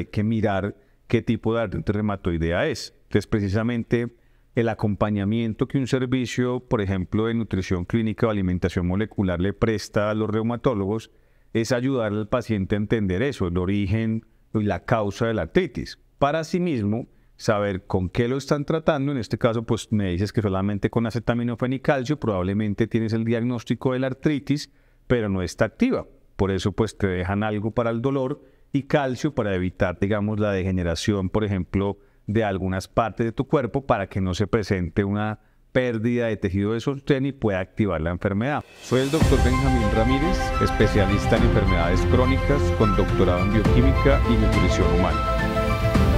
hay que mirar qué tipo de artritis reumatoidea es. Entonces, precisamente el acompañamiento que un servicio, por ejemplo, de nutrición clínica o alimentación molecular le presta a los reumatólogos es ayudar al paciente a entender eso, el origen y la causa de la artritis. Para sí mismo saber con qué lo están tratando. En este caso, pues me dices que solamente con acetaminofén y calcio probablemente tienes el diagnóstico de la artritis, pero no está activa. Por eso, pues te dejan algo para el dolor y calcio para evitar, digamos, la degeneración, por ejemplo, de algunas partes de tu cuerpo para que no se presente una pérdida de tejido de sostén y pueda activar la enfermedad. Soy el doctor Benjamín Ramírez, especialista en enfermedades crónicas con doctorado en bioquímica y nutrición humana.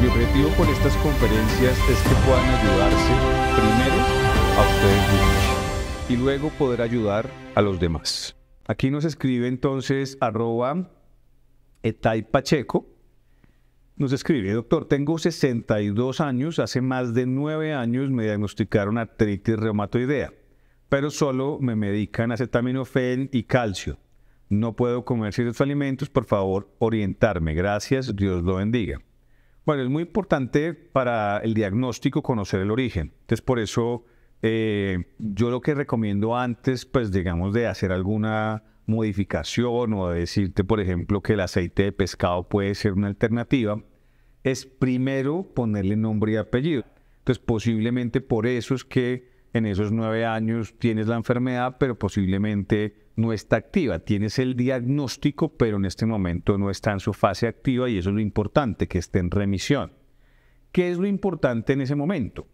Mi objetivo con estas conferencias es que puedan ayudarse primero a ustedes mismos y luego poder ayudar a los demás. Aquí nos escribe entonces arroba Etay Pacheco nos escribe, doctor, tengo 62 años, hace más de 9 años me diagnosticaron artritis reumatoidea, pero solo me medican acetaminofén y calcio. No puedo comer ciertos alimentos, por favor, orientarme. Gracias, Dios lo bendiga. Bueno, es muy importante para el diagnóstico conocer el origen. Entonces, por eso eh, yo lo que recomiendo antes, pues digamos, de hacer alguna modificación o decirte, por ejemplo, que el aceite de pescado puede ser una alternativa, es primero ponerle nombre y apellido. Entonces, posiblemente por eso es que en esos nueve años tienes la enfermedad, pero posiblemente no está activa. Tienes el diagnóstico, pero en este momento no está en su fase activa y eso es lo importante, que esté en remisión. ¿Qué es lo importante en ese momento?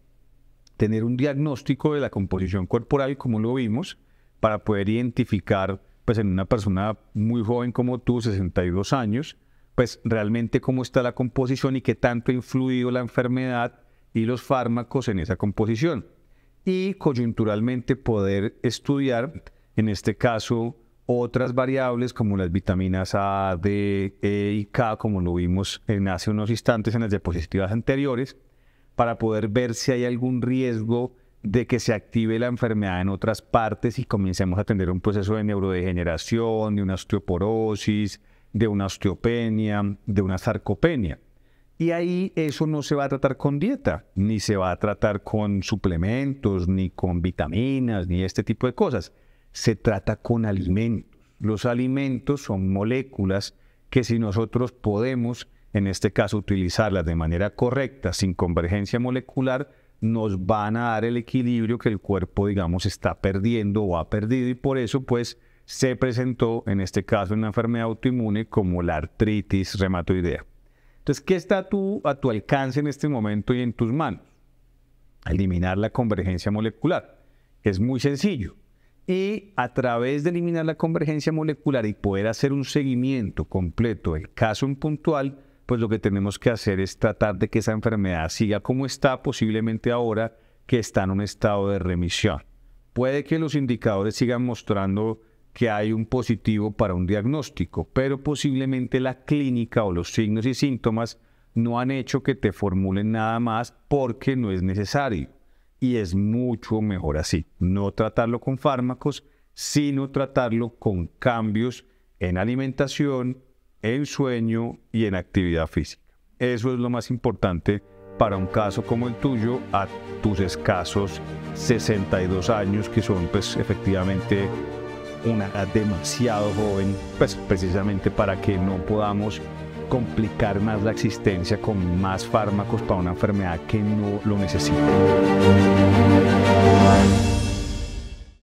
tener un diagnóstico de la composición corporal, como lo vimos, para poder identificar, pues en una persona muy joven como tú, 62 años, pues realmente cómo está la composición y qué tanto ha influido la enfermedad y los fármacos en esa composición. Y coyunturalmente poder estudiar, en este caso, otras variables como las vitaminas A, D, E y K, como lo vimos hace unos instantes en las diapositivas anteriores, para poder ver si hay algún riesgo de que se active la enfermedad en otras partes y comencemos a tener un proceso de neurodegeneración, de una osteoporosis, de una osteopenia, de una sarcopenia. Y ahí eso no se va a tratar con dieta, ni se va a tratar con suplementos, ni con vitaminas, ni este tipo de cosas. Se trata con alimentos. Los alimentos son moléculas que si nosotros podemos en este caso utilizarlas de manera correcta, sin convergencia molecular, nos van a dar el equilibrio que el cuerpo, digamos, está perdiendo o ha perdido y por eso, pues, se presentó, en este caso, una enfermedad autoinmune como la artritis reumatoidea. Entonces, ¿qué está a a tu alcance en este momento y en tus manos? Eliminar la convergencia molecular. Es muy sencillo. Y a través de eliminar la convergencia molecular y poder hacer un seguimiento completo del caso en puntual, pues lo que tenemos que hacer es tratar de que esa enfermedad siga como está, posiblemente ahora que está en un estado de remisión. Puede que los indicadores sigan mostrando que hay un positivo para un diagnóstico, pero posiblemente la clínica o los signos y síntomas no han hecho que te formulen nada más porque no es necesario. Y es mucho mejor así, no tratarlo con fármacos, sino tratarlo con cambios en alimentación, en sueño y en actividad física. Eso es lo más importante para un caso como el tuyo a tus escasos 62 años que son pues efectivamente una edad demasiado joven pues precisamente para que no podamos complicar más la existencia con más fármacos para una enfermedad que no lo necesita.